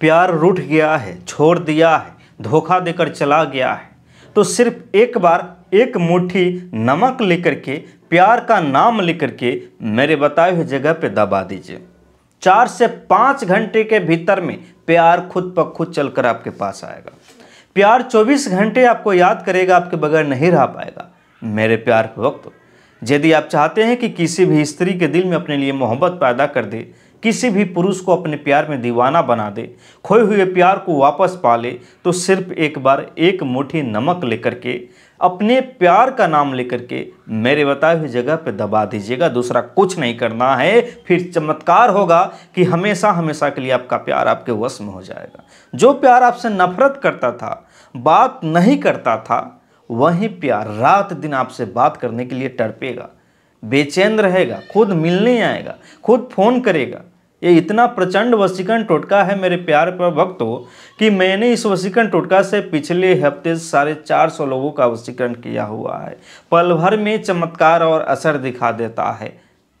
प्यार रूठ गया है छोड़ दिया है धोखा देकर चला गया है तो सिर्फ एक बार एक मुट्ठी नमक लेकर के प्यार का नाम लेकर के मेरे बताए हुए जगह पे दबा दीजिए चार से पाँच घंटे के भीतर में प्यार खुद पर खुद चलकर आपके पास आएगा प्यार 24 घंटे आपको याद करेगा आपके बगैर नहीं रह पाएगा मेरे प्यार के वक्त यदि आप चाहते हैं कि किसी भी स्त्री के दिल में अपने लिए मोहब्बत पैदा कर दे किसी भी पुरुष को अपने प्यार में दीवाना बना दे खोए हुए प्यार को वापस पा ले तो सिर्फ एक बार एक मुठ्ठी नमक लेकर के अपने प्यार का नाम लेकर के मेरे बताए हुए जगह पे दबा दीजिएगा दूसरा कुछ नहीं करना है फिर चमत्कार होगा कि हमेशा हमेशा के लिए आपका प्यार आपके वश में हो जाएगा जो प्यार आपसे नफरत करता था बात नहीं करता था वही प्यार रात दिन आपसे बात करने के लिए टड़पेगा बेचैन रहेगा खुद मिलने आएगा खुद फ़ोन करेगा ये इतना प्रचंड वसीकरण टोटका है मेरे प्यार पर वक्त हो कि मैंने इस वसीकरण टोटका से पिछले हफ्ते साढ़े चार सौ लोगों का वसीकरण किया हुआ है पल भर में चमत्कार और असर दिखा देता है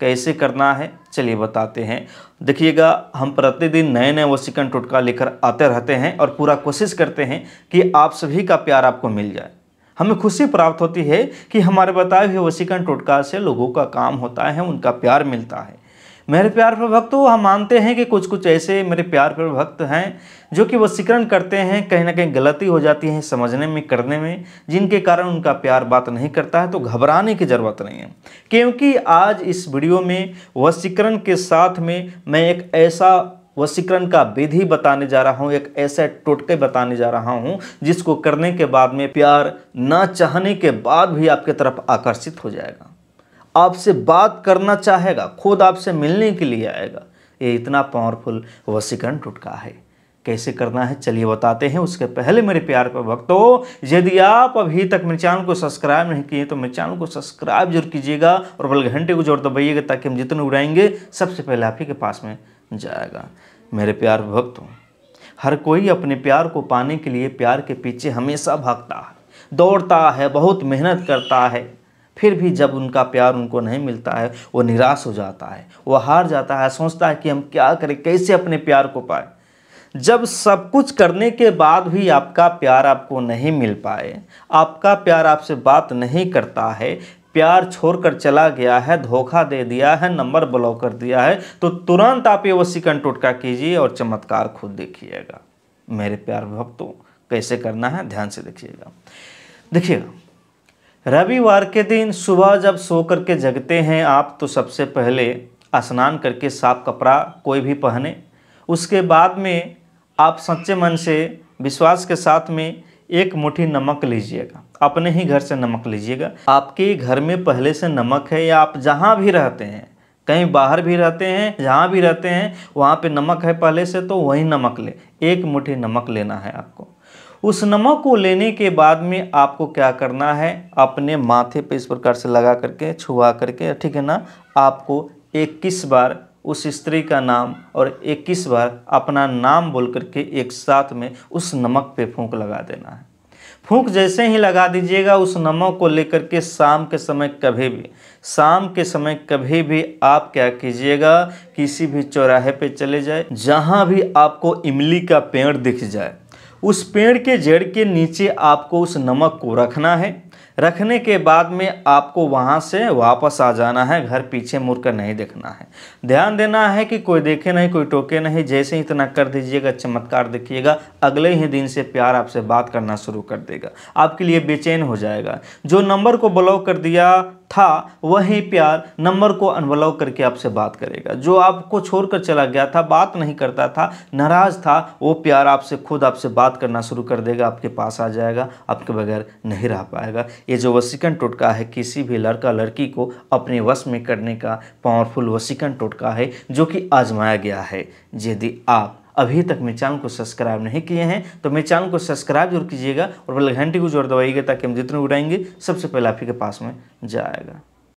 कैसे करना है चलिए बताते हैं देखिएगा हम प्रतिदिन नए नए वसीकरण टोटका लेकर आते रहते हैं और पूरा कोशिश करते हैं कि आप सभी का प्यार आपको मिल जाए हमें खुशी प्राप्त होती है कि हमारे बताए हुए वसीकरण टोटका से लोगों का काम होता है उनका प्यार मिलता है मेरे प्यार पर भक्त वो हम मानते हैं कि कुछ कुछ ऐसे मेरे प्यार पर भक्त हैं जो कि वसीकरण करते हैं कहीं ना कहीं गलती हो जाती है समझने में करने में जिनके कारण उनका प्यार बात नहीं करता है तो घबराने की ज़रूरत नहीं है क्योंकि आज इस वीडियो में वसीकरण के साथ में मैं एक ऐसा वशीकरण का विधि बताने जा रहा हूँ एक ऐसे टोटके बताने जा रहा हूँ जिसको करने के बाद में प्यार ना चाहने के बाद भी आपके तरफ आकर्षित हो जाएगा आपसे बात करना चाहेगा खुद आपसे मिलने के लिए आएगा ये इतना पावरफुल वसीकरण टुटका है कैसे करना है चलिए बताते हैं उसके पहले मेरे प्यार पर भक्तों यदि आप अभी तक मेरे चैनल को सब्सक्राइब नहीं किए तो मेरे चैनल को सब्सक्राइब जरूर कीजिएगा और बल घंटे को जोर दबाइएगा ताकि हम जितने उड़ाएंगे सबसे पहले आप ही के पास में जाएगा मेरे प्यार भक्तों हर कोई अपने प्यार को पाने के लिए प्यार के पीछे हमेशा भागता है दौड़ता है बहुत मेहनत करता है फिर भी जब उनका प्यार उनको नहीं मिलता है वो निराश हो जाता है वो हार जाता है सोचता है कि हम क्या करें कैसे अपने प्यार को पाए जब सब कुछ करने के बाद भी आपका प्यार आपको नहीं मिल पाए आपका प्यार आपसे बात नहीं करता है प्यार छोड़कर चला गया है धोखा दे दिया है नंबर ब्लॉक कर दिया है तो तुरंत आप ये सिकन टोटका कीजिए और चमत्कार खुद देखिएगा मेरे प्यार भक्तों कैसे करना है ध्यान से देखिएगा देखिएगा रविवार के दिन सुबह जब सो कर के जगते हैं आप तो सबसे पहले स्नान करके साफ कपड़ा कोई भी पहने उसके बाद में आप सच्चे मन से विश्वास के साथ में एक मुट्ठी नमक लीजिएगा अपने ही घर से नमक लीजिएगा आपके घर में पहले से नमक है या आप जहाँ भी रहते हैं कहीं बाहर भी रहते हैं जहाँ भी रहते हैं वहाँ पे नमक है पहले से तो वही नमक ले एक मुट्ठी नमक लेना है आपको उस नमक को लेने के बाद में आपको क्या करना है अपने माथे पे इस प्रकार से लगा करके छुआ करके ठीक है ना आपको इक्कीस बार उस स्त्री का नाम और इक्कीस बार अपना नाम बोल करके एक साथ में उस नमक पे फूंक लगा देना है फूंक जैसे ही लगा दीजिएगा उस नमक को लेकर के शाम के समय कभी भी शाम के समय कभी भी आप क्या कीजिएगा किसी भी चौराहे पे चले जाए जहाँ भी आपको इमली का पेड़ दिख जाए उस पेड़ के जड़ के नीचे आपको उस नमक को रखना है रखने के बाद में आपको वहाँ से वापस आ जाना है घर पीछे मुड़कर नहीं देखना है ध्यान देना है कि कोई देखे नहीं कोई टोके नहीं जैसे ही इतना कर दीजिएगा चमत्कार देखिएगा अगले ही दिन से प्यार आपसे बात करना शुरू कर देगा आपके लिए बेचैन हो जाएगा जो नंबर को ब्लॉक कर दिया था वही प्यार नंबर को अनब्लॉक करके आपसे बात करेगा जो आपको छोड़कर चला गया था बात नहीं करता था नाराज था वो प्यार आपसे खुद आपसे बात करना शुरू कर देगा आपके पास आ जाएगा आपके बगैर नहीं रह पाएगा ये जो वसीकन टोटका है किसी भी लड़का लड़की को अपने वश में करने का पावरफुल वसीकन टोटका है जो कि आजमाया गया है यदि आप अभी तक मेरे चैनल को सब्सक्राइब नहीं किए हैं तो मेरे चैनल को सब्सक्राइब जरूर कीजिएगा और बल घंटी को जोर दबाइएगा ताकि हम जितने उड़ाएंगे सबसे पहले आप ही के पास में जाएगा